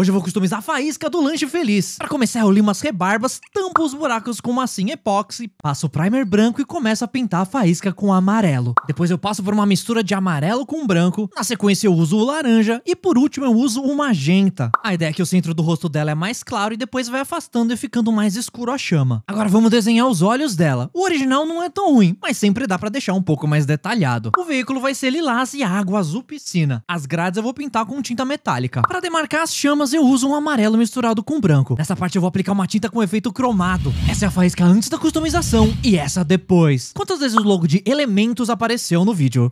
Hoje eu vou customizar a faísca do lanche feliz. Para começar, eu limo as rebarbas, tampo os buracos com massinha epóxi, passo o primer branco e começo a pintar a faísca com amarelo. Depois eu passo por uma mistura de amarelo com branco, na sequência eu uso o laranja e por último eu uso o magenta. A ideia é que o centro do rosto dela é mais claro e depois vai afastando e ficando mais escuro a chama. Agora vamos desenhar os olhos dela. O original não é tão ruim, mas sempre dá para deixar um pouco mais detalhado. O veículo vai ser lilás e água azul piscina. As grades eu vou pintar com tinta metálica. Para demarcar as chamas eu uso um amarelo misturado com branco. Nessa parte eu vou aplicar uma tinta com efeito cromado. Essa é a faísca antes da customização e essa depois. Quantas vezes o logo de elementos apareceu no vídeo?